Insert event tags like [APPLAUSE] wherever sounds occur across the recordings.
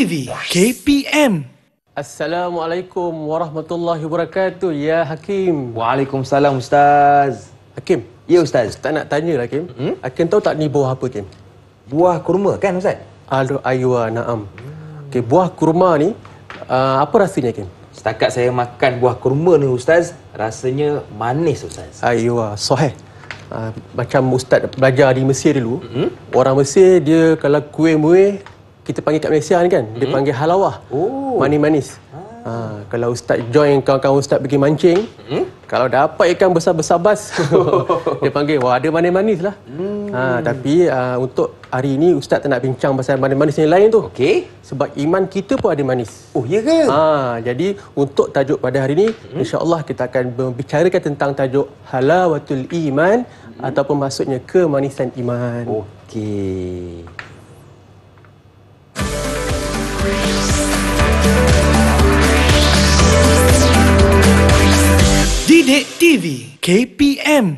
TV KPM. Assalamualaikum warahmatullahi wabarakatuh. Ya Hakim. Waalaikumsalam ustaz. Hakim. Ya ustaz. Tak nak tanya lah Hakim. Hmm? Hakim tahu tak ni buah apa Hakim? Buah kurma kan ustaz? Alu aywa ah, na'am. Hmm. Okey, buah kurma ni uh, apa rasanya Hakim? Setakat saya makan buah kurma ni ustaz, rasanya manis ustaz. Aywa, sahih. Uh, macam ustaz belajar di Mesir dulu mm-hmm. orang Mesir dia kalau kuih muih kita panggil kat Malaysia ni kan mm-hmm. dia hmm. panggil halawah oh. manis-manis ah. ha, kalau ustaz join kawan-kawan ustaz pergi mancing hmm kalau dapat ikan besar-besar bas [LAUGHS] dia panggil wah ada manis-manis lah mm. ha, tapi uh, untuk hari ni ustaz tak nak bincang pasal manis-manis yang lain tu okay. sebab iman kita pun ada manis oh ya ke ha, jadi untuk tajuk pada hari ni hmm insyaAllah kita akan membicarakan tentang tajuk halawatul iman mm-hmm. ataupun maksudnya kemanisan iman okey Didik TV KPM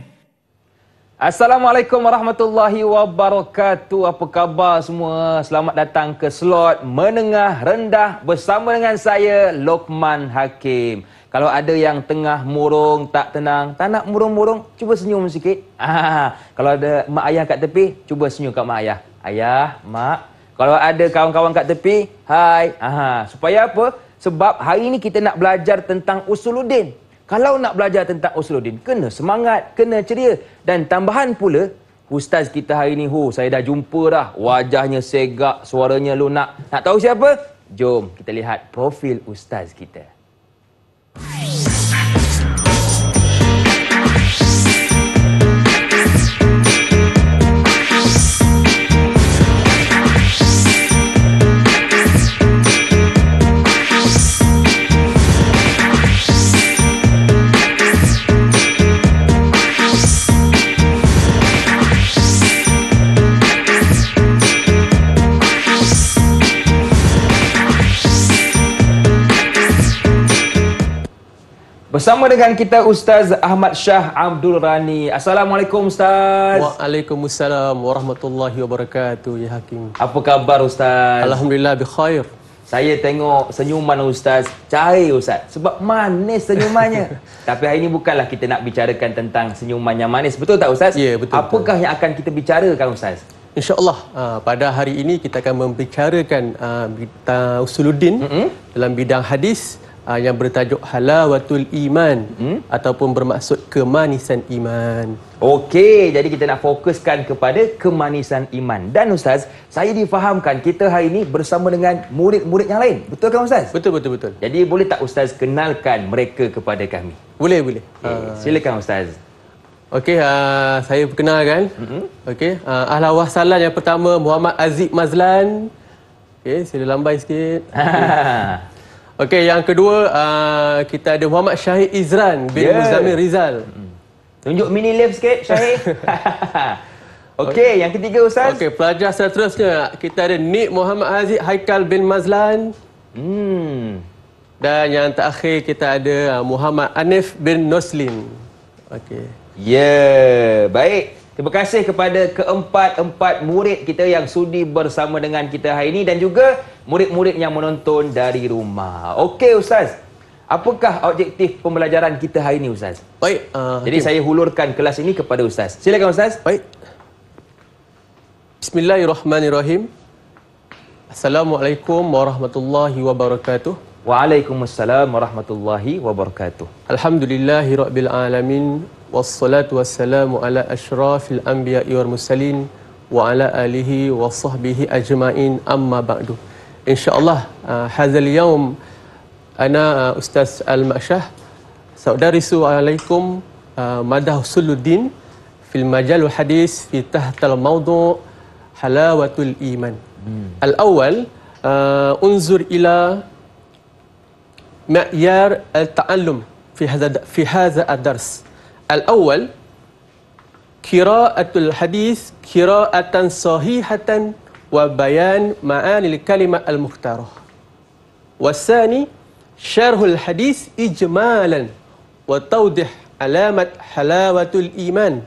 Assalamualaikum warahmatullahi wabarakatuh. Apa khabar semua? Selamat datang ke slot Menengah Rendah bersama dengan saya Lokman Hakim. Kalau ada yang tengah murung, tak tenang, tak nak murung-murung, cuba senyum sikit. Ah, [LAUGHS] kalau ada mak ayah kat tepi, cuba senyum kat mak ayah. Ayah, mak, kalau ada kawan-kawan kat tepi, hai. Aha. Supaya apa? Sebab hari ni kita nak belajar tentang Usuluddin. Kalau nak belajar tentang Usuluddin, kena semangat, kena ceria. Dan tambahan pula, Ustaz kita hari ni, oh, saya dah jumpa dah. Wajahnya segak, suaranya lunak. Nak tahu siapa? Jom kita lihat profil Ustaz kita. Bersama dengan kita Ustaz Ahmad Shah Abdul Rani. Assalamualaikum Ustaz. Waalaikumsalam warahmatullahi wabarakatuh ya Hakim. Apa khabar Ustaz? Alhamdulillah bi khair. Saya tengok senyuman Ustaz, cair Ustaz. Sebab manis senyumannya. [LAUGHS] Tapi hari ini bukanlah kita nak bicarakan tentang senyuman yang manis. Betul tak Ustaz? Ya, betul. Apakah betul. yang akan kita bicarakan Ustaz? InsyaAllah ah, pada hari ini kita akan membicarakan uh, Usuluddin mm-hmm. dalam bidang hadis uh, yang bertajuk halawatul iman hmm? ataupun bermaksud kemanisan iman. Okey, jadi kita nak fokuskan kepada kemanisan iman. Dan ustaz, saya difahamkan kita hari ini bersama dengan murid-murid yang lain. Betul ke ustaz? Betul betul betul. Jadi boleh tak ustaz kenalkan mereka kepada kami? Boleh boleh. Okay, uh... Ah. Silakan ustaz. Okey, uh, saya perkenalkan. Mm-hmm. Okey, uh, ahlan wasalan yang pertama Muhammad Aziz Mazlan. Okey, sila lambai sikit. [LAUGHS] Okey, yang kedua uh, kita ada Muhammad Syahid Izran bin yeah. Muzamil Rizal. Hmm. Tunjuk mini lift sikit Syahid. [LAUGHS] Okey, okay. yang ketiga Ustaz. Okey, pelajar seterusnya kita ada Nik Muhammad Aziz Haikal bin Mazlan. Hmm. Dan yang terakhir kita ada uh, Muhammad Anif bin Noslin. Okey. Ya, yeah. baik. Terima kasih kepada keempat-empat murid kita yang sudi bersama dengan kita hari ini dan juga murid-murid yang menonton dari rumah. Okey Ustaz, apakah objektif pembelajaran kita hari ini Ustaz? Baik. Uh, Jadi okay. saya hulurkan kelas ini kepada Ustaz. Silakan Ustaz. Baik. Bismillahirrahmanirrahim. Assalamualaikum warahmatullahi wabarakatuh. Waalaikumsalam warahmatullahi wabarakatuh. Alhamdulillahirabbil alamin wassalatu wassalamu ala asyrafil anbiya'i wal mursalin wa ala alihi wa ajmain amma ba'du. إن شاء الله آه، هذا اليوم أنا آه، أستاذ المأشاه سأدرس عليكم آه، مدى حصول الدين في المجال الحديث في تحت الموضوع حلاوة الإيمان الأول انظر إلى معيار التعلم في هذا في هذا الدرس الأول قراءة الحديث قراءة صحيحة wa bayan ma'ani al-kalimah al-mukhtarah. Wasani syarhul hadis ijmalan wa tawdih alamat halawatul iman.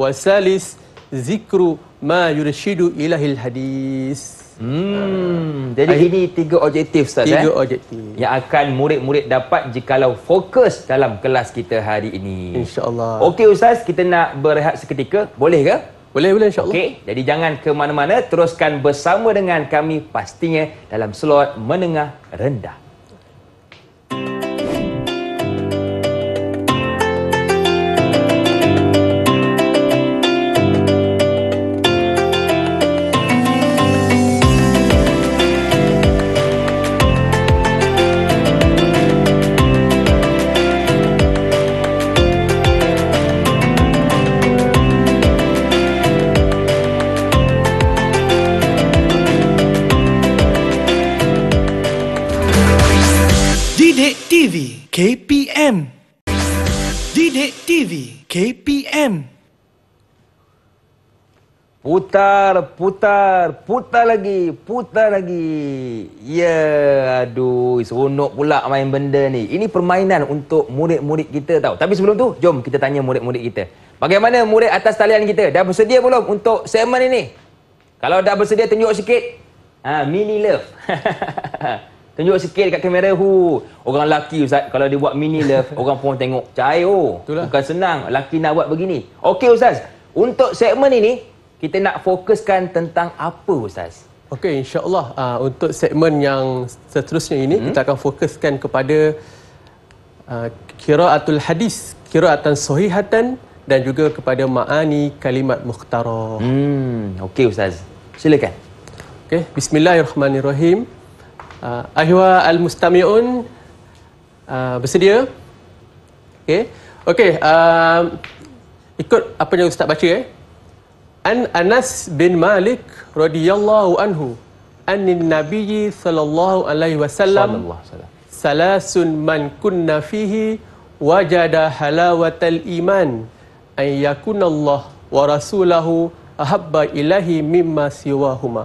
Wasalis zikru ma yurshidu ilahil hadis. Hmm. Jadi ini tiga objektif Ustaz Tiga eh? objektif Yang akan murid-murid dapat Jikalau fokus dalam kelas kita hari ini InsyaAllah Okey Ustaz Kita nak berehat seketika Boleh ke? Boleh, boleh insyaAllah. Okey, jadi jangan ke mana-mana. Teruskan bersama dengan kami pastinya dalam slot menengah rendah. KPM Dede TV KPM Putar, putar, putar lagi, putar lagi. Ya, yeah, aduh, seronok pula main benda ni. Ini permainan untuk murid-murid kita tau. Tapi sebelum tu, jom kita tanya murid-murid kita. Bagaimana murid atas talian kita? Dah bersedia belum untuk segmen ini? Kalau dah bersedia, tunjuk sikit. Ha, mini love. [LAUGHS] Tunjuk sikit dekat kamera hu. Orang laki ustaz kalau dia buat mini love [LAUGHS] orang pun tengok. Cair oh. Itulah. Bukan senang Laki nak buat begini. Okey ustaz. Untuk segmen ini kita nak fokuskan tentang apa ustaz? Okey insya-Allah uh, untuk segmen yang seterusnya ini hmm? kita akan fokuskan kepada ah, qiraatul uh, hadis, qiraatan sahihatan dan juga kepada maani kalimat mukhtarah. Hmm, okey ustaz. Silakan. Okey, bismillahirrahmanirrahim uh, ahwa al mustamiun uh, bersedia okey okey uh, ikut apa yang ustaz baca eh an anas bin malik radhiyallahu anhu anin nabiy sallallahu alaihi wasallam salasun man kunna fihi wajada halawatal iman ay yakunallah wa rasulahu ahabba ilahi mimma siwahuma. huma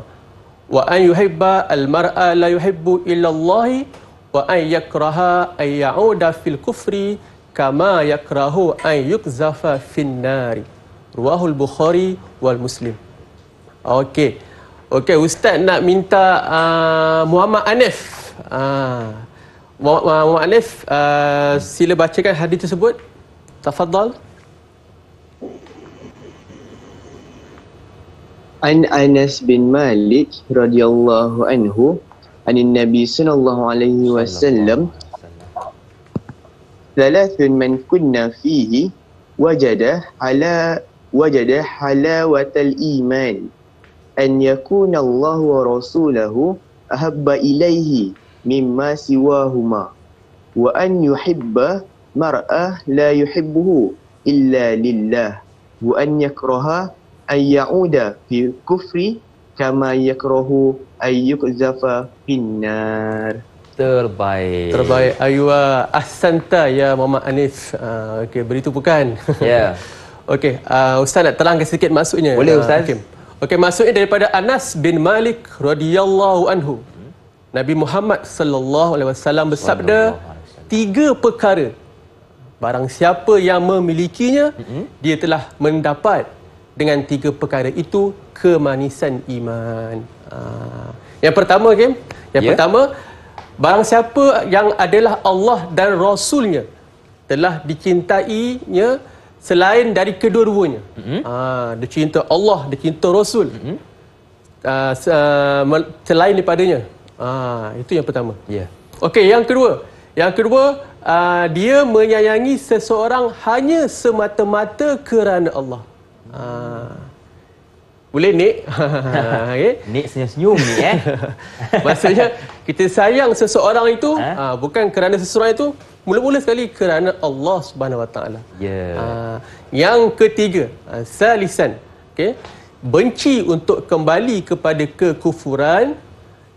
wa an yuhibba al-mar'a la yuhibbu illa Allah wa an yakraha an ya'uda fil kufri kama yakrahu an yukzafa fin nari. Ruahul Bukhari wal Muslim. Okey. Okey, ustaz nak minta uh, Muhammad Anif. Uh, Muhammad Anif, uh, sila bacakan hadis tersebut. Tafadhal. An Anas bin Malik radhiyallahu anhu an Nabi sallallahu alaihi wasallam ثلاث من كنا فيه وجد على وجد حلاوة الإيمان أن يكون الله ورسوله أحب إليه مما سواهما وأن يحب مرأة لا يحبه إلا لله وأن يكره ayyauda fi kufri kama yakrahu ayyukzafa finnar terbaik terbaik ayua Asanta, ya Mama Anif uh, ah, okey beri tumpukan ya yeah. [LAUGHS] okey uh, ustaz nak terangkan sikit maksudnya boleh uh, ustaz okey okay, maksudnya daripada Anas bin Malik radhiyallahu anhu Nabi Muhammad sallallahu alaihi wasallam bersabda tiga perkara barang siapa yang memilikinya mm-hmm. dia telah mendapat dengan tiga perkara itu kemanisan iman. Aa. Ah. Yang pertama, okay? yang yeah. pertama, barang siapa yang adalah Allah dan Rasulnya telah dicintainya selain dari kedua-duanya. Mm-hmm. Aa, ah, dia cinta Allah, dia cinta Rasul. Mm-hmm. Aa, ah, selain daripadanya. Aa, itu yang pertama. Yeah. Okey, yang kedua. Yang kedua, aa, dia menyayangi seseorang hanya semata-mata kerana Allah. Ah. boleh Nik? [LAUGHS] Ah, okay. Nik senyum-senyum ni eh. [LAUGHS] Maksudnya kita sayang seseorang itu ha? uh, bukan kerana seseorang itu mula-mula sekali kerana Allah Subhanahu Wa Taala. Ya. yang ketiga, uh, salisan. Okey. Benci untuk kembali kepada kekufuran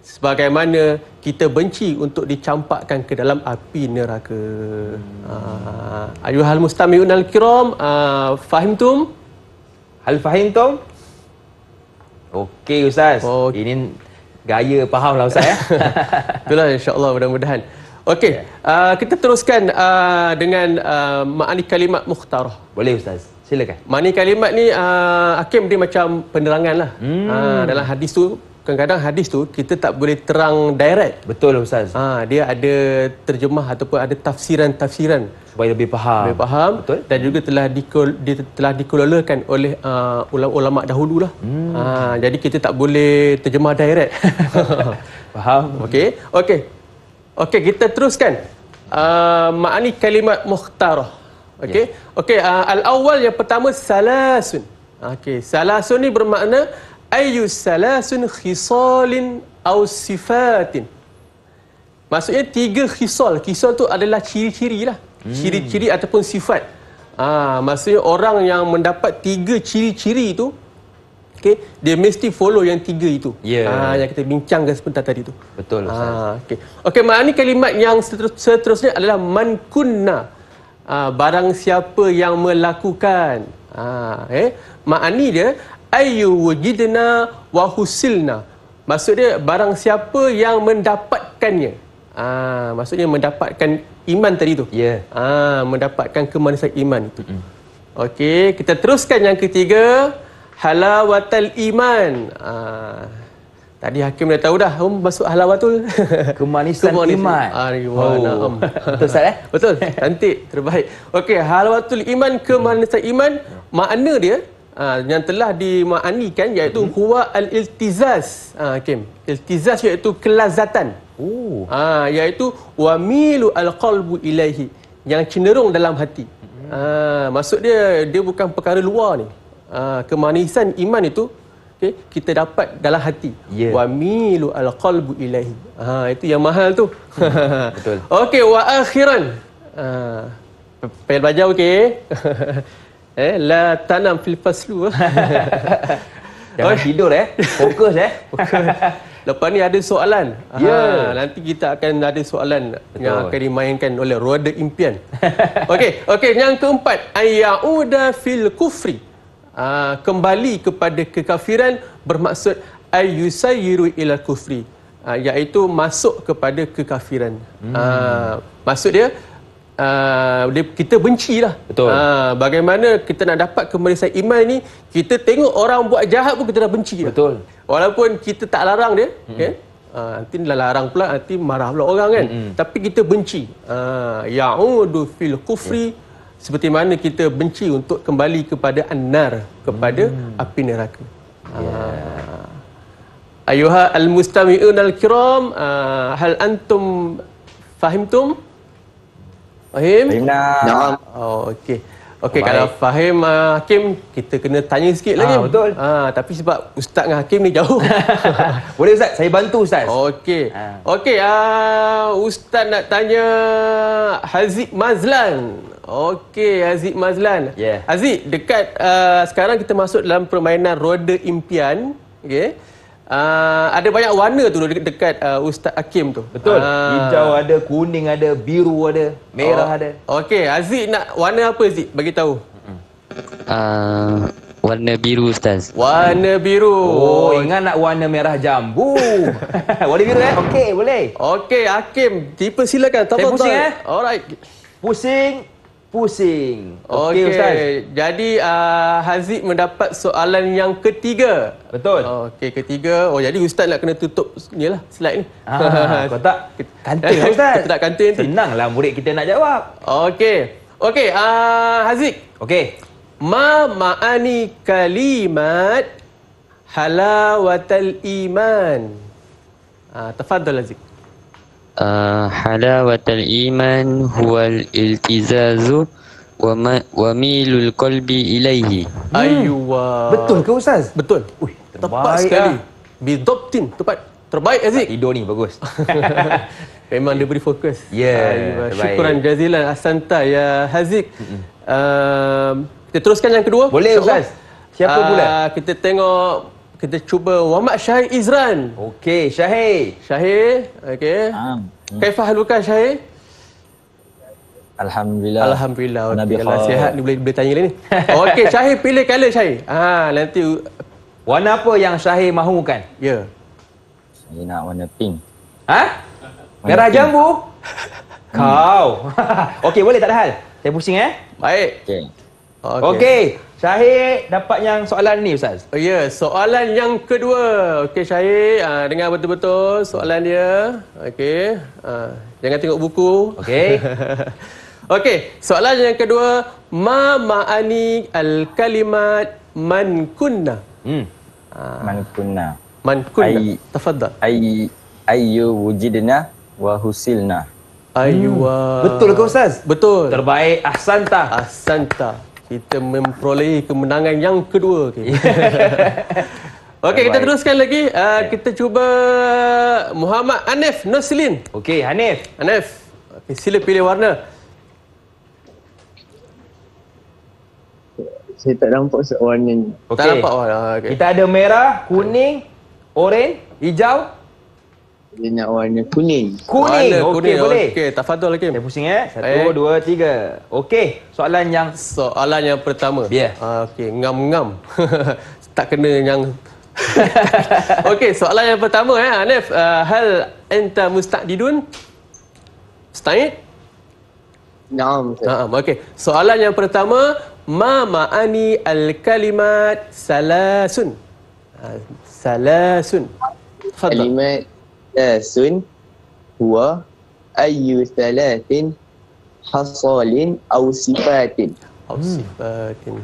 sebagaimana kita benci untuk dicampakkan ke dalam api neraka. Hmm. Uh, ayuhal mustami'un al-kiram, uh, fahimtum? Fahim tum? Hal fahim tu, Okey Ustaz. Oh, Ini gaya faham lah Ustaz ya. [LAUGHS] Itulah insyaAllah mudah-mudahan. Okey, yeah. uh, kita teruskan uh, dengan uh, makna kalimat mukhtarah. Boleh Ustaz. Silakan. Makna kalimat ni uh, Hakim dia macam penerangan lah. Hmm. Uh, dalam hadis tu kadang-kadang hadis tu kita tak boleh terang direct. Betul Ustaz. Ha, dia ada terjemah ataupun ada tafsiran-tafsiran supaya lebih faham. Lebih faham betul. Dan juga telah dikol, di, telah dikelolakan oleh uh, ulama-ulama dahulu lah. Hmm. Uh, jadi kita tak boleh terjemah direct. [LAUGHS] faham? Okey. Okey. Okey, kita teruskan. Uh, ah, makni kalimat mukhtarah. Okey. Yes. Okey, uh, al-awwal yang pertama salasun. Okey, salasun ni bermakna ayu salasun khisalin au sifatin. Maksudnya tiga khisal. Khisal tu adalah ciri-ciri lah. Hmm. ciri-ciri hmm. ataupun sifat. Ah, maksudnya orang yang mendapat tiga ciri-ciri itu, okay, dia mesti follow yang tiga itu. Yeah. Ah, yang kita bincangkan sebentar tadi itu. Betul. Ah, okay. Okay, maknanya kalimat yang seterusnya adalah mankunna. Ah, barang siapa yang melakukan. Ah, eh? Maknanya dia, ayu wujidna wahusilna. Maksudnya barang siapa yang mendapatkannya. Ah, maksudnya mendapatkan iman tadi tu. Ya. Yeah. Ah, mendapatkan kemanisan iman itu. Mm. Okey, kita teruskan yang ketiga, halawatul iman. Ah. Tadi hakim dah tahu dah, um, masuk halawatul [LAUGHS] kemanisan, kemanisan iman. Arwana, ah, oh. um. [LAUGHS] Betul sat eh? Betul. Cantik, terbaik. Okey, halawatul iman kemanisan iman, mm. makna dia ah, yang telah dimaknikan iaitu mm. huwa al-iltizaz. Ah, hakim. Iltizaz iaitu kelazatan. Oh. Ah, ha, iaitu wamilu alqalbu ilaihi yang cenderung dalam hati. Hmm. Ah, ha, maksud dia dia bukan perkara luar ni. Ah, ha, kemanisan iman itu okay, kita dapat dalam hati. Yeah. Wamilu alqalbu ilaihi. Ah, ha, itu yang mahal tu. Hmm, betul. [LAUGHS] Okey, wa akhiran. Ah, ha, pel okey. [LAUGHS] eh, la tanam fil faslu. [LAUGHS] Jangan tidur eh. Fokus eh. Fokus. Lepas ni ada soalan. Ya. Yeah. Nanti kita akan ada soalan Betul. yang akan dimainkan oleh Roda Impian. [LAUGHS] okey, okey. Yang keempat. Ayya'uda fil kufri. Ha, kembali kepada kekafiran bermaksud ayyusayiru ila kufri. Ha, iaitu masuk kepada kekafiran. Hmm. Ha, Maksud dia uh, dia, kita benci lah. Betul. Uh, bagaimana kita nak dapat kemerisan iman ni, kita tengok orang buat jahat pun kita dah benci lah. Betul. Walaupun kita tak larang dia, hmm kan? Uh, nanti dah larang pula, nanti marah pula orang kan. hmm Tapi kita benci. Uh, Ya'udu fil kufri, yeah. seperti mana kita benci untuk kembali kepada an-nar, kepada mm. api neraka. Ya. Yeah. al-mustami'un al-kiram, hal antum fahimtum? tum? Fahim? Fahim dah. Oh, okey. Okey, kalau Fahim uh, Hakim, kita kena tanya sikit lagi. Ah, betul. Ah, tapi sebab Ustaz dengan Hakim ni jauh. [LAUGHS] Boleh Ustaz, saya bantu Ustaz. Okey. Ah. Okey, uh, Ustaz nak tanya Haziq Mazlan. Okey, Haziq Mazlan. Yeah. Haziq, dekat uh, sekarang kita masuk dalam permainan Roda Impian. Okey. Uh, ada banyak warna tu dekat, dekat uh, Ustaz Hakim tu. Betul. Uh, Hijau ada, kuning ada, biru ada, merah oh, ada. Okey, Aziz nak warna apa Aziz? Bagi tahu. Uh, warna biru Ustaz. Warna biru. Oh, ingat nak warna merah jambu. [LAUGHS] warna biru eh? Okey, boleh. Okey, Hakim, tipe silakan. Tak pusing eh? Alright. Pusing. Pusing. Okey okay, ustaz. Jadi uh, Haziq mendapat soalan yang ketiga. Betul. Oh, Okey ketiga. Oh jadi ustaz nak kena tutup ni lah slide ni. Ah, kau tak [LAUGHS] kantin lah, [LAUGHS] ustaz. Kau tak kantin nanti. Senanglah murid kita nak jawab. Okey. Okey uh, Haziq. Okey. Ma ma'ani kalimat halawatul iman. Ah uh, tafadhal Haziq. Uh, halawatul iman al iltizazu wa ma wa wamilul qalbi ilaihi. Hmm. Ayuh. Betul ke ustaz? Betul. Ui, tepat sekali. Lah. Bidoptin tepat. Terbaik Aziz. Tidur ni bagus. [LAUGHS] Memang dia beri fokus. Ya. Yeah, Syukuran jazilan Asanta ya Haziq. Uh, kita teruskan yang kedua. Boleh Ustaz. Siapa uh, Kita tengok kita cuba Muhammad Syahir Izran. Okey, Syahir. Syahir, okey. Hmm. Kaifah haluka Syahir? Alhamdulillah. Alhamdulillah. Nabi Allah sihat ni boleh boleh tanya lagi ni. okey, Syahir pilih color Syahir. Ha, nanti warna apa yang Syahir mahukan? Ya. Yeah. Saya nak warna pink. Ha? Merah jambu? [LAUGHS] Kau. [LAUGHS] okey, boleh tak ada hal. Saya pusing eh. Baik. Okey. Okey. Okay. Syahid dapat yang soalan ni Ustaz. Oh ya, yeah. soalan yang kedua. Okey Syahid, uh, dengar betul-betul soalan dia. Okey. Uh, jangan tengok buku. Okey. [LAUGHS] Okey, soalan yang kedua, ma ma'ani al-kalimat man kunna? Hmm. Uh, man kunna. Man kunna. Ay, ayu wujidna wa husilna. Ayu. Hmm. Betul ke Ustaz? Betul. Terbaik Ahsanta. Ahsanta kita memperolehi kemenangan yang kedua. Okey, [LAUGHS] okay, kita teruskan lagi. Uh, okay. Ya. Kita cuba Muhammad Anif Nusilin. Okey, Anif. Anif, okay, sila pilih warna. Saya tak nampak warna ni. Okay. Tak nampak warna. Okay. Kita ada merah, kuning, orange, hijau, dia nak warna kuning. Kuning. Warna okay, kuning. boleh. Okey, tafadhol Hakim. Saya pusing eh. Satu, eh. dua, tiga. Okey, soalan yang... Soalan yang pertama. Ya. Yeah. Uh, Okey, ngam-ngam. [LAUGHS] tak kena yang... [LAUGHS] Okey, soalan yang pertama eh, Hanif. Uh, hal enta mustaqdidun? Mustaqdid? Naam. Naam, okey. Soalan yang pertama, ma ma'ani al-kalimat salasun? Uh, salasun. Fadda. Kalimat ثلاث هو ayu, ثلاث حصال أو sifatin. أو sifatin.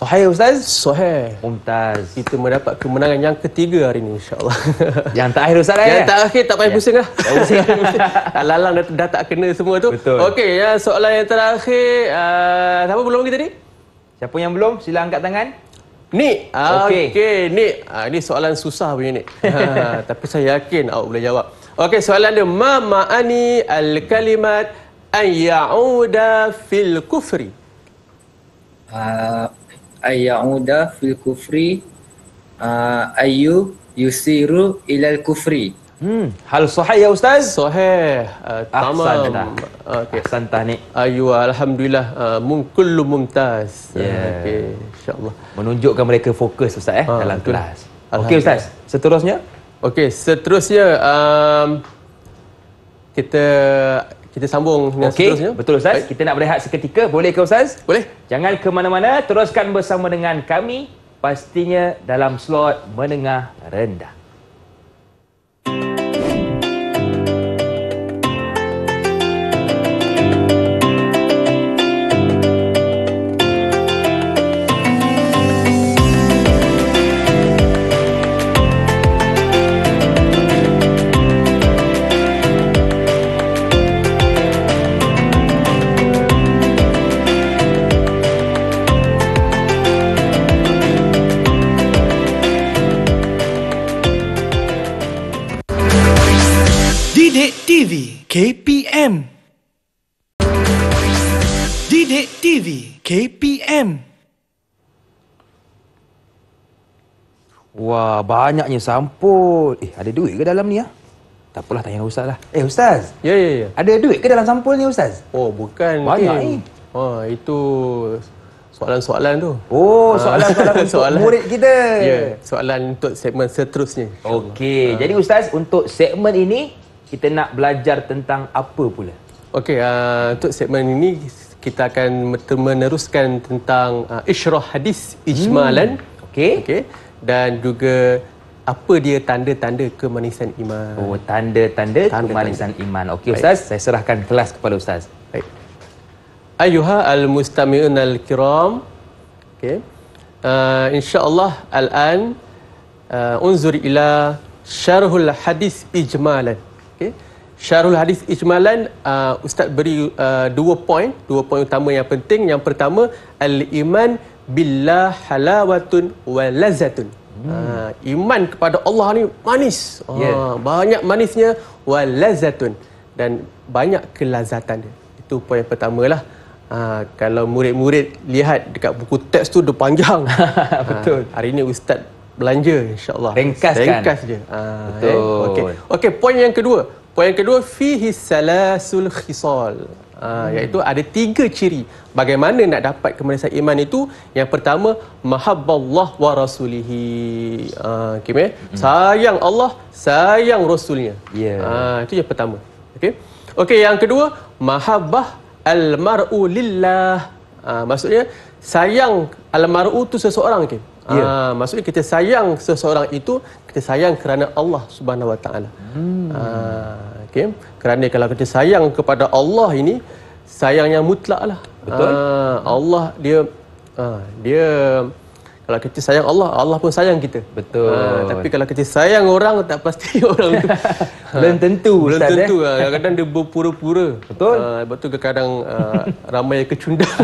Sahih Ustaz? Sahih. Ustaz. Kita mendapat kemenangan yang ketiga hari ini insyaAllah. [LAUGHS] Yang terakhir Ustaz lah. Yang terakhir tak payah ya. pusing lah. Tak [LAUGHS] Lalang dah, tak kena semua tu. Betul. Okey, ya, soalan yang terakhir. Uh, siapa belum lagi tadi? Siapa yang belum? Sila angkat tangan. Nik. Okey. Okey, Nik. Ah ini soalan susah punya Nik. ha, [LAUGHS] [LAUGHS] tapi saya yakin awak boleh jawab. Okey, soalan dia ma ma'ani al kalimat ayyauda fil kufri. Uh, ah, ayyauda fil kufri uh, ayu yusiru ila al kufri. Hmm, hal sahih ya ustaz? Sahih. Uh, tamam. Okey, santai Ayu alhamdulillah uh, mungkul mumtaz. Yeah. Uh, Okey. Allah Menunjukkan mereka fokus Ustaz eh, ha, dalam betul. kelas. Okey Ustaz, seterusnya? Okey, seterusnya um, kita kita sambung dengan okay. seterusnya. Betul Ustaz, Baik. kita nak berehat seketika. Boleh ke Ustaz? Boleh. Jangan ke mana-mana, teruskan bersama dengan kami. Pastinya dalam slot menengah rendah. KPM. Dede TV KPM. Wah, banyaknya sampul. Eh, ada duit ke dalam ni ah? Tak apalah tanya ustaz lah. Eh, ustaz. Ya, yeah, ya, yeah, ya. Yeah. Ada duit ke dalam sampul ni ustaz? Oh, bukan. Banyak eh, ni. Eh. Ha, itu soalan-soalan tu. Oh, ha. soalan-soalan ha. [LAUGHS] soalan. murid kita. Ya, yeah, soalan untuk segmen seterusnya. Okey, ha. jadi ustaz untuk segmen ini kita nak belajar tentang apa pula? Okey, uh, untuk segmen ini kita akan meneruskan tentang uh, isyrah hadis ijmalan. Hmm. Okey. Okey. Dan juga apa dia tanda-tanda kemanisan iman? Oh, tanda-tanda kemanisan tanda. iman. Okey, ustaz, saya serahkan kelas kepada ustaz. Baik. Ayuha al-mustami'un al-kiram. Okey. Uh, insya-Allah al-an uh, unzur ila syarhul hadis ijmalan. Syarul Hadis Ijmalan uh, Ustaz beri uh, dua poin Dua poin utama yang penting Yang pertama Al-iman Billa halawatun Walazatun hmm. uh, Iman kepada Allah ni Manis yeah. Ya. Banyak manisnya Walazatun Dan Banyak kelazatan dia Itu poin yang pertama lah uh, Kalau murid-murid Lihat dekat buku teks tu Dia panjang [LAUGHS] ah, Betul Hari ni Ustaz Belanja insyaAllah Ringkas kan Ringkas je uh, Betul eh? Okey okay, Poin yang kedua Poin yang kedua fihi salasul khisal. Ha, hmm. iaitu ada tiga ciri bagaimana nak dapat kemerisan iman itu yang pertama mahabballah wa rasulihi ha, ah, okay, hmm. sayang Allah sayang rasulnya yeah. Ya. ha, itu yang pertama okey okey yang kedua mahabbah almaru lillah ha, maksudnya sayang almaru tu seseorang okay? Ya. Ha, maksudnya kita sayang seseorang itu kita sayang kerana Allah Subhanahu Wa Taala. Hmm. Ah, okay. Kerana kalau kita sayang kepada Allah ini sayang yang mutlaklah. Betul. Ha, Allah dia ha, dia kalau kita sayang Allah, Allah pun sayang kita. Betul. Ha, tapi kalau kita sayang orang, tak pasti [LAUGHS] orang tu. [LAUGHS] Belum tentu. Belum tentu. Eh? Kadang-kadang dia berpura-pura. Betul. Ha, lepas tu kadang uh, ramai yang kecundang. [LAUGHS]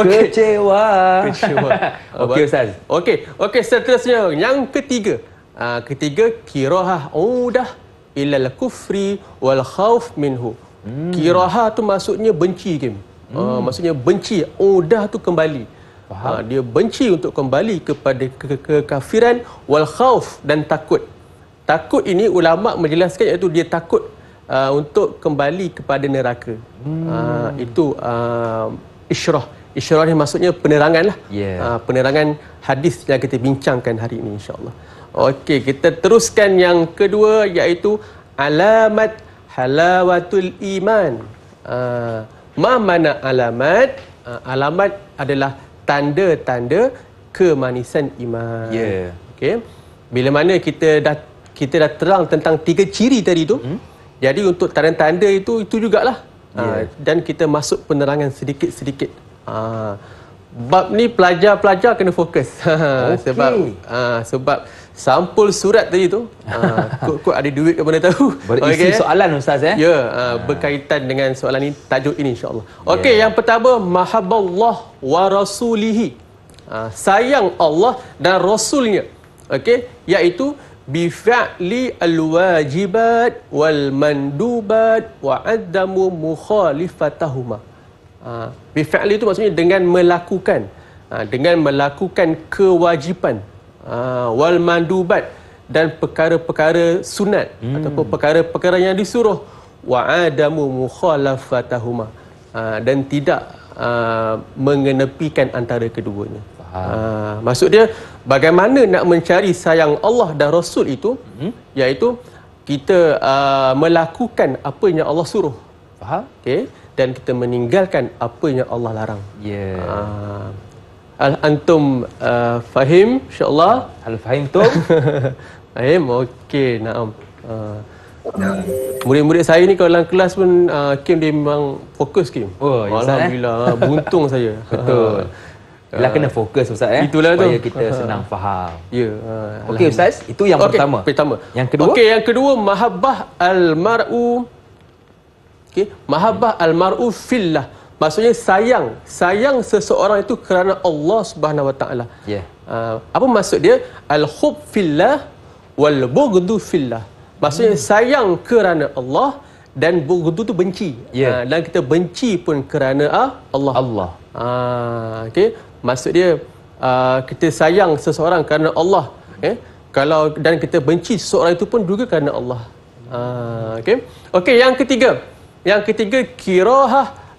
okay. Kecewa. Kecewa. Okey Ustaz. Okey. Okey seterusnya. Yang ketiga. Uh, ketiga, kirohah udah ilal kufri wal khawf minhu. Hmm. Kirohah tu maksudnya benci, Kim. Uh, Maksudnya benci. Udah tu kembali. Faham. Ah, dia benci untuk kembali kepada kekafiran ke- wal khauf dan takut. Takut ini ulama menjelaskan iaitu dia takut uh, untuk kembali kepada neraka. Hmm. Uh, itu uh, isyrah. Isyrah ni maksudnya penerangan lah. Yeah. Uh, penerangan hadis yang kita bincangkan hari ini insyaAllah. Okey, kita teruskan yang kedua iaitu alamat halawatul iman. Uh, ma mana alamat? Uh, alamat adalah tanda-tanda kemanisan iman. Ya. Yeah. Okey. Bila mana kita dah kita dah terang tentang tiga ciri tadi tu. Hmm? Jadi untuk tanda-tanda itu itu jugalah. Yeah. Ya. dan kita masuk penerangan sedikit-sedikit. Ha. Bab ni pelajar-pelajar kena fokus. [LAUGHS] Okay. sebab ha, sebab sampul surat tadi tu [LAUGHS] uh, kot-kot ada duit ke mana tahu [LAUGHS] berisi okay. soalan ustaz eh? ya yeah, uh, berkaitan dengan soalan ni tajuk ini insyaAllah ok yeah. yang pertama mahaballah wa rasulihi uh, sayang Allah dan rasulnya ok iaitu al-wajibat wal mandubat wa adamu mukhalifatahuma bifa'li tu maksudnya dengan melakukan dengan melakukan kewajipan Ah, wal mandubat dan perkara-perkara sunat hmm. ataupun perkara-perkara yang disuruh wa adamu mukhalafatahuma ah, dan tidak aa, ah, mengenepikan antara keduanya. Aa, maksud dia bagaimana nak mencari sayang Allah dan Rasul itu hmm. iaitu kita aa, melakukan apa yang Allah suruh. Faham? Okay? Dan kita meninggalkan apa yang Allah larang. Ya. Yeah. Al-Antum uh, Fahim, insyaAllah. Al-Fahim tu. [LAUGHS] Fahim, okey, Naam. Uh, Murid-murid saya ni kalau dalam kelas pun uh, Kim dia memang fokus Kim. Oh, ya, eh? Alhamdulillah, eh? Ah, buntung saya. [LAUGHS] Betul. Ah. Bila kena fokus Ustaz eh Itulah Supaya tu. kita ah. senang faham Ya yeah. Okey Ustaz Itu yang okay. pertama pertama Yang kedua Okey yang kedua Mahabbah al-mar'u Okey Mahabbah hmm. al-mar'u fillah Maksudnya sayang, sayang seseorang itu kerana Allah Subhanahu Wa Taala. Ya. Ah, apa maksud dia? Al hub fillah wal bughdu fillah. Maksudnya hmm. sayang kerana Allah dan bughdu tu benci. Yeah. Ya. Uh, dan kita benci pun kerana uh, Allah. Allah. Uh, ah, okay. Maksud dia uh, kita sayang seseorang kerana Allah. Eh? Kalau dan kita benci seseorang itu pun juga kerana Allah. Uh, okay. Okay. Yang ketiga, yang ketiga kirahah.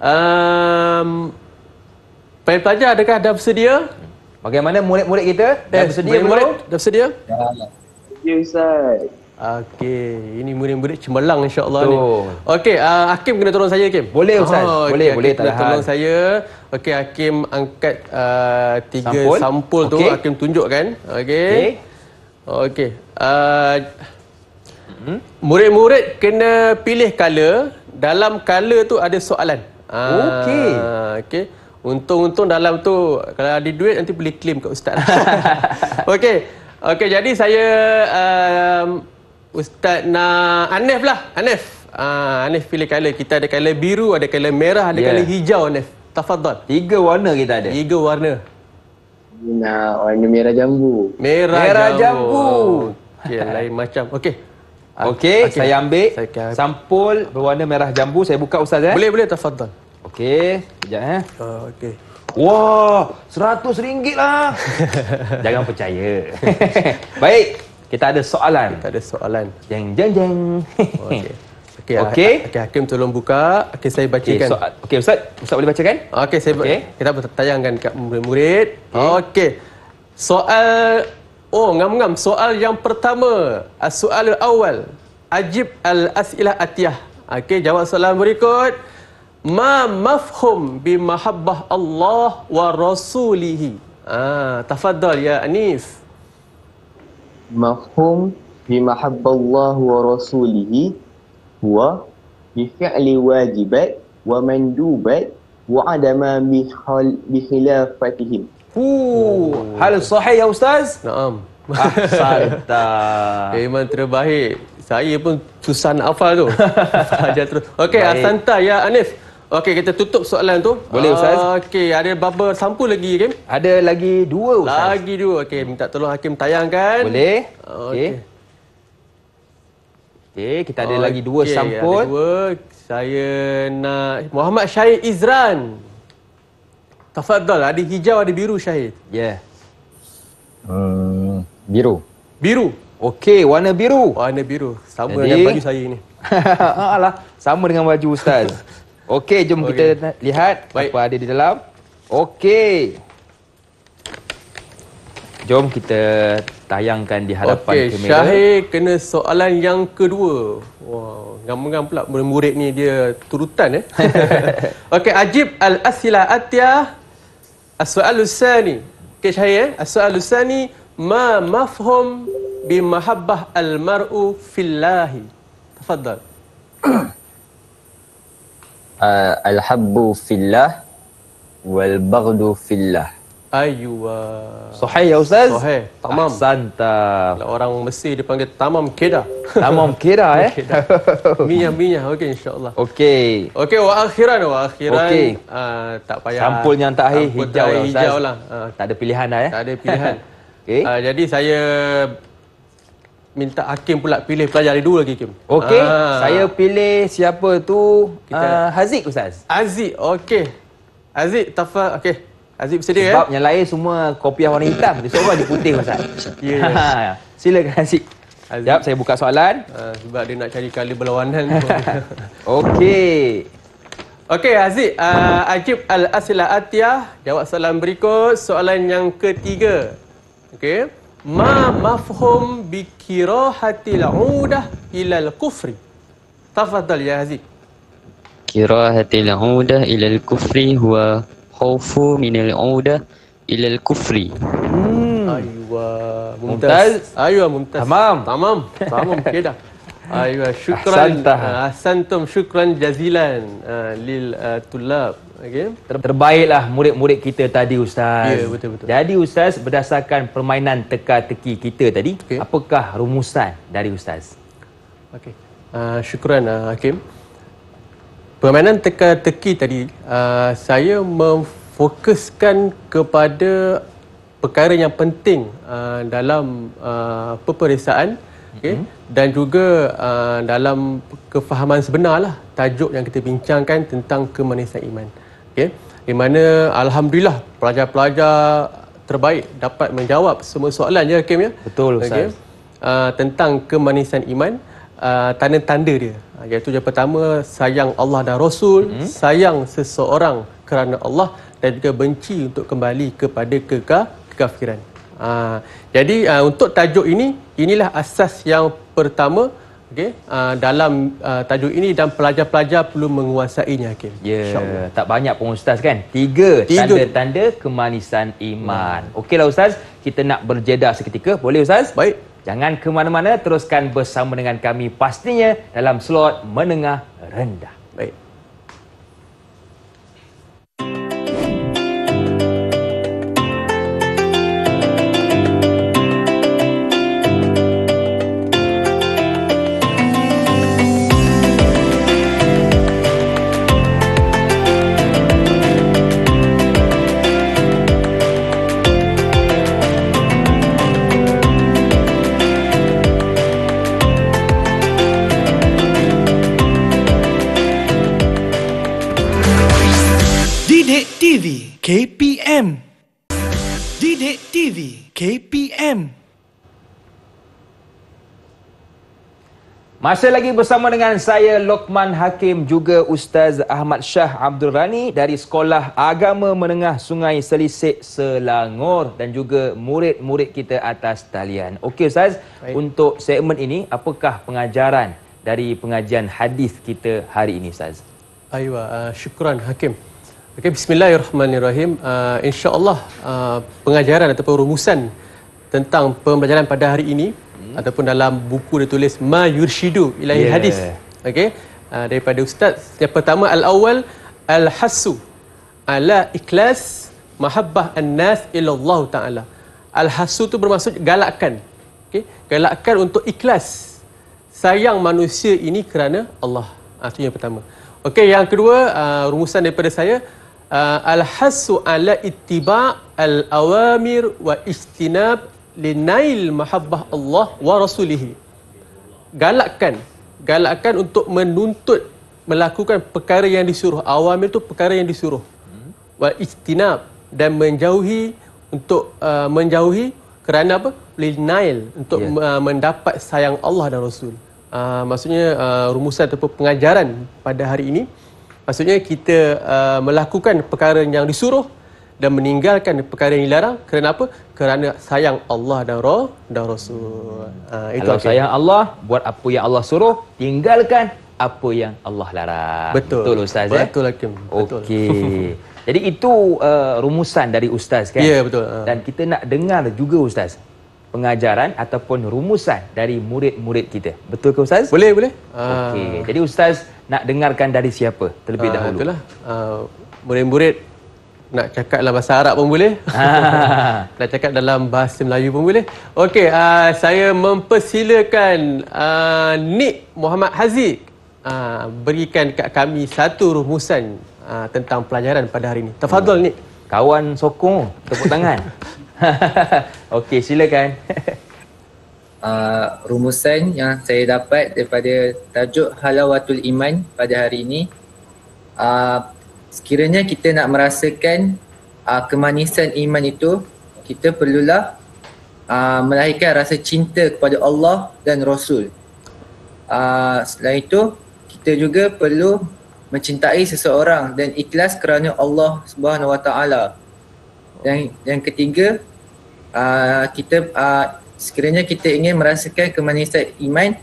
Um, ehm, Pemain pelajar adakah dah bersedia? Bagaimana murid-murid kita? Eh, dah bersedia belum? Murid, dah bersedia? Ya, ya. Ustaz. Okey, ini murid-murid cemerlang Insyaallah ni. Okey, uh, Hakim kena tolong saya Hakim. Boleh ah, Ustaz. Oh, okay, boleh, boleh tak kena tolong saya. Okey, Hakim angkat uh, tiga sampul, sampul tu okay. Hakim tunjukkan. Okey. Okey. Okay. Uh, Hmm? Murid-murid kena pilih color Dalam color tu ada soalan Ah, okey. Okey. Untung-untung dalam tu kalau ada duit nanti boleh claim kat ustaz. [LAUGHS] okey. Okey, jadi saya um, ustaz nak Anef lah. Anef. Ah, Anef pilih color. Kita ada color biru, ada color merah, ada yeah. color hijau Anef. Tafadhal. Tiga warna kita ada. Tiga warna. Nah, warna merah jambu. Merah, merah jambu. jambu. Okey, [LAUGHS] lain macam. Okey. Okey, okay, saya ambil sampul berwarna merah jambu. Saya buka ustaz eh. Boleh, boleh tafadhal. Okey, sekejap eh. Ah, okey. Wah, seratus ringgit lah. [LAUGHS] Jangan percaya. [LAUGHS] Baik, kita ada soalan. Kita ada soalan. Jeng, jeng, jeng. Oh, okey. Okey, okay. [LAUGHS] okay, Hakim tolong buka. Okey, saya bacakan. Okey, so, okay, Ustaz. Ustaz boleh bacakan? Okey, saya okay. kita bertayangkan kat murid-murid. Okey. Okay. Soal... Oh, ngam-ngam. Soal yang pertama. Soal awal. Ajib al-as'ilah atiyah. Okey, jawab soalan berikut ma mafhum bi mahabbah Allah wa rasulihi. Ah, tafadhal ya Anif. Mafhum bi mahabbah Allah wa rasulihi huwa bi fi'li wajibat wa mandubat wa adama bihal bihilafatihim. Oh, hal sahih ya ustaz? Naam. [LAUGHS] Ahsanta. Memang terbaik. Saya pun susah nak hafal tu. Hajar [LAUGHS] terus. Okey, Ahsanta ya Anif. Okey, kita tutup soalan tu. Boleh, Ustaz. Uh, Okey, ada berapa sampul lagi, Hakim? Ada lagi dua, Ustaz. Lagi dua. Okey, minta tolong Hakim tayangkan. Boleh. Uh, Okey. Okey, kita ada uh, lagi dua okay, sampul. Ada dua. Saya nak... Muhammad Syahid Izran. Tafadol, ada hijau, ada biru, Syahid. Ya. Yeah. Hmm, biru. Biru. Okey, warna biru. Warna biru. Sama Jadi... dengan baju saya ni. [LAUGHS] Alah, sama dengan baju Ustaz. [LAUGHS] Okey, jom okay. kita lihat Baik. apa ada di dalam. Okey. Jom kita tayangkan di hadapan okay, kamera. Okey, Syahir kena soalan yang kedua. Wow, gampang gam pula murid-murid ni dia turutan eh. [LAUGHS] Okey, Ajib Al-Asila Atia. Soalan usani. Okey, Syahir, eh? soalan usani ma mafhum bi al-mar'u fillah. Tafadhal. [COUGHS] uh, alhabbu fillah wal baghdu fillah. Aywa. Sahih ya ustaz? Sahih. Tamam. Santa. orang Mesir dipanggil tamam kedah. Tamam kedah eh. Minyak minyak okey insyaallah. Okey. Okey wa akhiran wa akhiran. Okay. Uh, ah, tak payah. Sampul yang tak akhir hijau, lah, hijau lah ustaz. lah. Uh, tak ada pilihan dah eh. Tak ada pilihan. [LAUGHS] okey. Uh, jadi saya minta Hakim pula pilih pelajar ada dua lagi Hakim. Okey, ah. saya pilih siapa tu? Kita uh, Haziq Ustaz. Haziq, okey. Haziq, Tafa, okey. Haziq bersedia ya? Sebab yang lain semua kopiah warna hitam. Dia seorang je putih Ustaz. [LAUGHS] Ya, ya. Silakan Haziq. Sekejap, saya buka soalan. Uh, sebab dia nak cari kali berlawanan. [LAUGHS] Okey. Okey, Aziz. Uh, Ajib Al-Asila Atiyah. Jawab soalan berikut. Soalan yang ketiga. Okey ma mafhum bi kirahatil ila al kufri tafadhal ya hazi kirahatil udah ila al kufri huwa khawfu min al udah ila al kufri hmm. aywa mumtaz aywa mumtaz tamam tamam tamam [LAUGHS] kida aywa syukran ah, ahsantum syukran jazilan uh, lil uh, ah, tulab Okay. Ter- terbaiklah murid-murid kita tadi ustaz. Ya yeah, betul betul. Jadi ustaz berdasarkan permainan teka-teki kita tadi, okay. apakah rumusan dari ustaz? Okey. Uh, syukuran uh, Hakim. Permainan teka-teki tadi uh, saya memfokuskan kepada perkara yang penting uh, dalam uh, peperiksaan okay? mm-hmm. dan juga uh, dalam kefahaman sebenarlah tajuk yang kita bincangkan tentang kemanisan iman okay, ya, di mana alhamdulillah pelajar-pelajar terbaik dapat menjawab semua soalan ya Hakim ya. Betul Ustaz. Okay. Uh, tentang kemanisan iman, uh, tanda-tanda dia. Ah, iaitu yang pertama sayang Allah dan Rasul, mm-hmm. sayang seseorang kerana Allah dan juga benci untuk kembali kepada keka- kekafiran. Uh, jadi uh, untuk tajuk ini, inilah asas yang pertama okay, uh, ah, dalam uh, tajuk ini dan pelajar-pelajar perlu menguasainya Hakim. Ya, yeah, tak banyak pun Ustaz kan? Tiga tanda-tanda kemanisan iman. Hmm. Okeylah Ustaz, kita nak berjeda seketika. Boleh Ustaz? Baik. Jangan ke mana-mana, teruskan bersama dengan kami pastinya dalam slot menengah rendah. Baik. Masih lagi bersama dengan saya Lokman Hakim juga Ustaz Ahmad Shah Abdul Rani dari Sekolah Agama Menengah Sungai Selisik Selangor dan juga murid-murid kita atas talian. Okey Ustaz, Baik. untuk segmen ini apakah pengajaran dari pengajian hadis kita hari ini Ustaz? Aywa, uh, syukuran Hakim. Okey, bismillahirrahmanirrahim. Uh, InsyaAllah uh, pengajaran ataupun rumusan tentang pembelajaran pada hari ini -hmm. ataupun dalam buku dia tulis ma yurshidu ilahi yeah. hadis okey uh, ah, daripada ustaz yang pertama al awal al hasu ala ikhlas mahabbah annas ilallah taala al hasu tu bermaksud galakkan okey galakkan untuk ikhlas sayang manusia ini kerana Allah uh, yang pertama okey yang kedua uh, rumusan daripada saya uh, al hasu ala ittiba al awamir wa istinab linail mahabbah Allah wa rasulihi. Galakkan, galakkan untuk menuntut melakukan perkara yang disuruh. awam itu perkara yang disuruh. Hmm. Wa istinab dan menjauhi untuk uh, menjauhi kerana apa? Linail untuk yeah. uh, mendapat sayang Allah dan Rasul. Uh, maksudnya uh, rumusan atau pengajaran pada hari ini maksudnya kita uh, melakukan perkara yang disuruh dan meninggalkan perkara yang dilarang kerana apa? Kerana sayang Allah dan Rasul dan Rasul. Ha, itu Kalau okay. sayang Allah, buat apa yang Allah suruh, tinggalkan apa yang Allah larang. Betul, Betul Ustaz. Eh? Betul ya? Hakim. Okey. [LAUGHS] Jadi itu uh, rumusan dari ustaz kan? Ya yeah, betul. Ha. Dan kita nak dengar juga ustaz pengajaran ataupun rumusan dari murid-murid kita. Betul ke ustaz? Boleh, boleh. Ha. Okey. Jadi ustaz nak dengarkan dari siapa terlebih uh, dahulu? Betul lah. Uh, murid-murid nak cakap dalam bahasa Arab pun boleh. [LAUGHS] Ah. [LAUGHS] nak cakap dalam bahasa Melayu pun boleh. Okey, uh, saya mempersilakan uh, Nik Muhammad Haziq uh, berikan kat kami satu rumusan uh, tentang pelajaran pada hari ini. Tafadhol hmm. Nik. Kawan sokong, tepuk tangan. [LAUGHS] Okey, silakan. uh, rumusan yang saya dapat daripada tajuk Halawatul Iman pada hari ini. Uh, sekiranya kita nak merasakan uh, kemanisan iman itu kita perlulah uh, melahirkan rasa cinta kepada Allah dan Rasul uh, selain itu kita juga perlu mencintai seseorang dan ikhlas kerana Allah Subhanahu Wa Taala dan yang ketiga uh, kita uh, sekiranya kita ingin merasakan kemanisan iman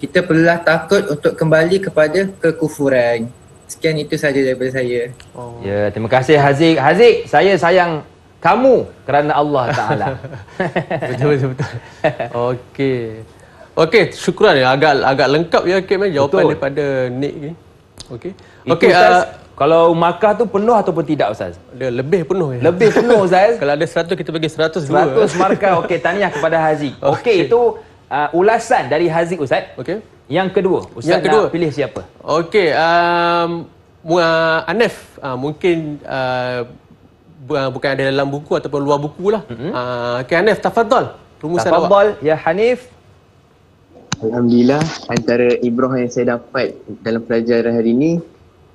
kita perlulah takut untuk kembali kepada kekufuran. Sekian itu saja daripada saya. Oh. Ya, terima kasih Haziq. Haziq, saya sayang kamu kerana Allah Taala. [LAUGHS] betul betul. betul. Okey. Okey, syukran ya agak agak lengkap ya Kim okay, eh, jawapan betul. daripada Nick ni. Okey. Okey, uh, kalau markah tu penuh ataupun tidak Ustaz? Dia lebih penuh ya. Lebih penuh [LAUGHS] Ustaz. kalau ada 100 kita bagi 102. 100 markah. Okey, tahniah kepada Haziq. [LAUGHS] Okey, okay, itu uh, ulasan dari Haziq Ustaz. Okey. Yang kedua, ustaz yang kedua. nak pilih siapa? Okey, um, uh, Anef, uh, mungkin uh, bukan ada dalam buku ataupun luar buku lah. Mm-hmm. Uh, Anef, tafadhal. Rumusan awak. Tafadhal, ya Hanif. Alhamdulillah, antara ibrah yang saya dapat dalam pelajaran hari ini,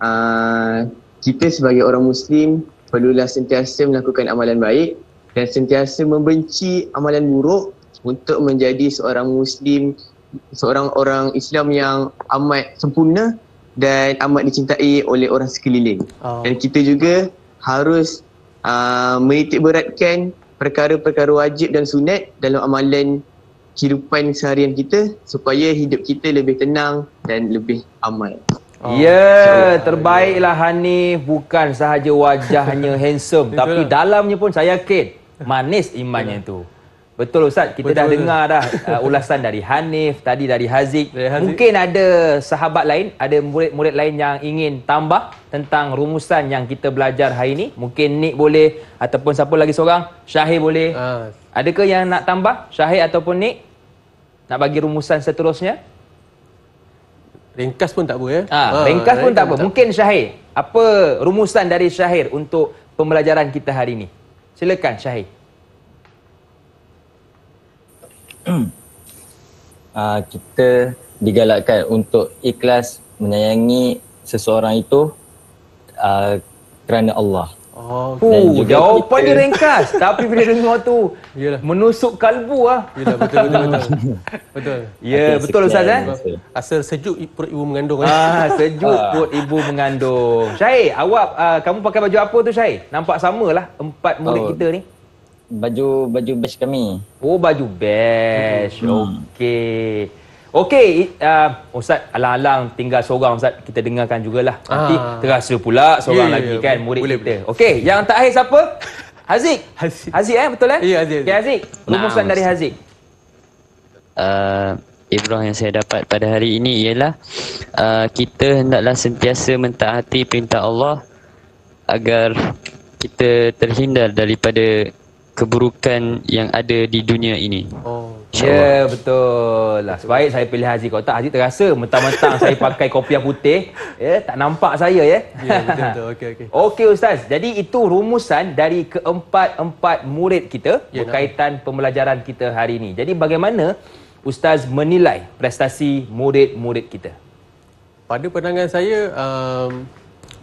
uh, kita sebagai orang Muslim perlulah sentiasa melakukan amalan baik dan sentiasa membenci amalan buruk untuk menjadi seorang Muslim seorang orang Islam yang amat sempurna dan amat dicintai oleh orang sekeliling. Oh. Dan kita juga harus uh, meritik beratkan perkara-perkara wajib dan sunat dalam amalan kehidupan seharian kita supaya hidup kita lebih tenang dan lebih aman. Oh. Ya, yeah, terbaiklah Hanif bukan sahaja wajahnya handsome [LAUGHS] tapi dalamnya pun saya yakin manis imannya itu. Yeah. Betul Ustaz, kita Betul dah juga. dengar dah uh, ulasan dari Hanif, tadi dari Haziq. dari Haziq. Mungkin ada sahabat lain, ada murid-murid lain yang ingin tambah tentang rumusan yang kita belajar hari ini. Mungkin Nik boleh ataupun siapa lagi seorang, Syahir boleh. Ha. Adakah yang nak tambah, Syahir ataupun Nik? Nak bagi rumusan seterusnya? Ringkas pun tak apa ya. Ha, ha, ringkas pun tak apa. Tak Mungkin Syahir, apa rumusan dari Syahir untuk pembelajaran kita hari ini? Silakan Syahir. uh, [CLEARS THROAT] kita digalakkan untuk ikhlas menyayangi seseorang itu uh, kerana Allah. Oh, Fuh, jawapan kita... dia ringkas [LAUGHS] tapi bila dengar tu Yalah. menusuk kalbu ah. Yalah, betul betul betul. [LAUGHS] betul. Ya, okay, betul sekian, Ustaz eh. Asal sejuk perut ibu mengandung eh? Ah, sejuk ah. perut ibu mengandung. Syai, awak uh, kamu pakai baju apa tu Syai? Nampak samalah empat murid oh. kita ni baju baju bash kami. Oh baju bash. Hmm. Okey. Okey, uh, ustaz alang-alang tinggal seorang ustaz kita dengarkan jugalah. Ah. Nanti terasa pula seorang yeah, ya, lagi yeah, kan murid boleh, kita. Okey, yang terakhir siapa? [LAUGHS] Haziq. Haziq. Haziq eh betul eh? Ya yeah, Haziq. Okay, Haziq. Rumusan nah, dari Haziq. Uh, Ibrah yang saya dapat pada hari ini ialah uh, kita hendaklah sentiasa mentaati perintah Allah agar kita terhindar daripada keburukan yang ada di dunia ini. Oh. Ya, yeah, betul. Lah. Sebaik saya pilih Haji kau Haji terasa mentang-mentang [LAUGHS] saya pakai kopi yang putih, ya, yeah, tak nampak saya ya. Yeah. Ya, yeah, betul. Okey, okey. [LAUGHS] Okey, ustaz. Jadi itu rumusan dari keempat-empat murid kita yeah, ya, berkaitan nah. pembelajaran kita hari ini. Jadi bagaimana ustaz menilai prestasi murid-murid kita? Pada pandangan saya, um,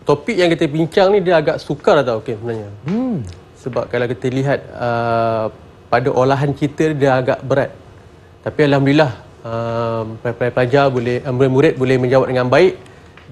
topik yang kita bincang ni dia agak sukar lah tau, okay? sebenarnya. Hmm sebab kalau kita lihat uh, pada olahan kita dia agak berat. Tapi alhamdulillah uh, pelajar boleh uh, murid-murid boleh menjawab dengan baik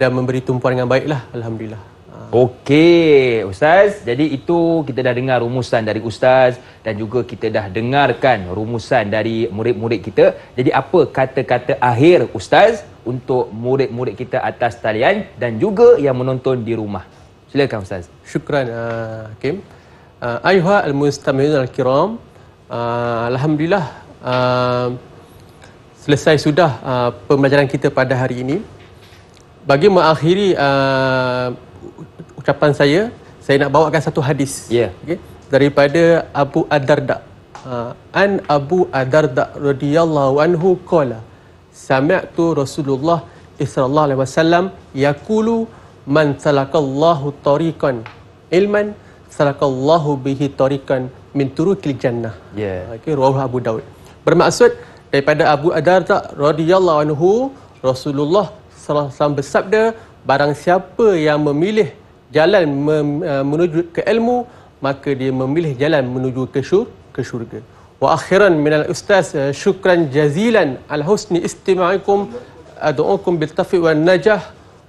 dan memberi tumpuan dengan baiklah alhamdulillah. Uh. Okey, ustaz. Jadi itu kita dah dengar rumusan dari ustaz dan juga kita dah dengarkan rumusan dari murid-murid kita. Jadi apa kata-kata akhir ustaz untuk murid-murid kita atas talian dan juga yang menonton di rumah? Silakan ustaz. Syukran uh, Kim. Okay. Uh, Ayuhah Al-Mustamirin Al-Kiram uh, Alhamdulillah uh, Selesai sudah uh, pembelajaran kita pada hari ini Bagi mengakhiri uh, ucapan saya Saya nak bawakan satu hadis yeah. okay? Daripada Abu Adarda uh, An Abu Adarda radhiyallahu anhu kala Sami'tu Rasulullah Sallallahu Alaihi Yakulu Man salakallahu tarikan Ilman Ilman salakallahu bihi tarikan min turukil jannah. Yeah. Ah, okay, Ruah Abu Daud. Bermaksud daripada Abu Darda radhiyallahu anhu Rasulullah sallallahu alaihi wasallam bersabda barang siapa yang memilih jalan eh, menuju ke ilmu maka dia memilih jalan menuju ke syur ke syurga. Wa akhiran min al ustaz eh, syukran jazilan al husni istima'ikum ad'ukum bil tawfiq wan najah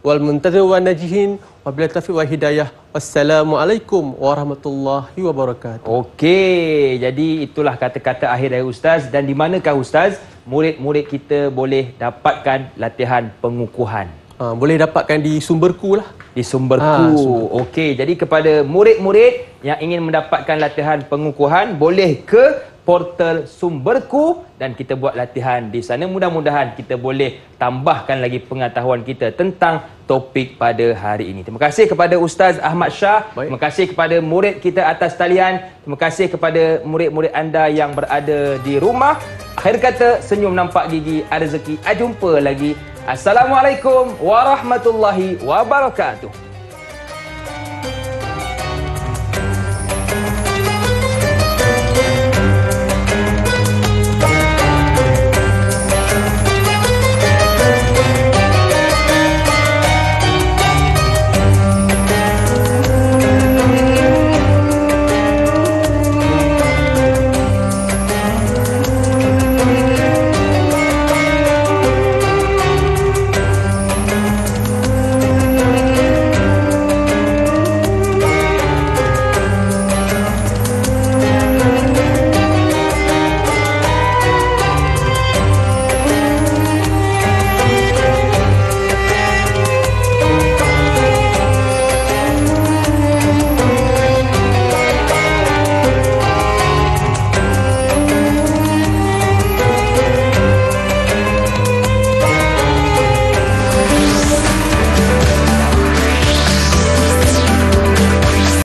wal muntazir wan najihin Wabila taufiq wa hidayah. Wassalamualaikum warahmatullahi wabarakatuh. Okey, jadi itulah kata-kata akhir dari ustaz dan di manakah ustaz murid-murid kita boleh dapatkan latihan pengukuhan? Ha, boleh dapatkan di sumberku lah. Di sumberku. Ha, sumberku. Okey, jadi kepada murid-murid yang ingin mendapatkan latihan pengukuhan boleh ke portal sumberku dan kita buat latihan di sana mudah-mudahan kita boleh tambahkan lagi pengetahuan kita tentang topik pada hari ini. Terima kasih kepada Ustaz Ahmad Shah, Baik. terima kasih kepada murid kita atas talian, terima kasih kepada murid-murid anda yang berada di rumah. Akhir kata senyum nampak gigi ada rezeki. Jumpa lagi. Assalamualaikum warahmatullahi wabarakatuh.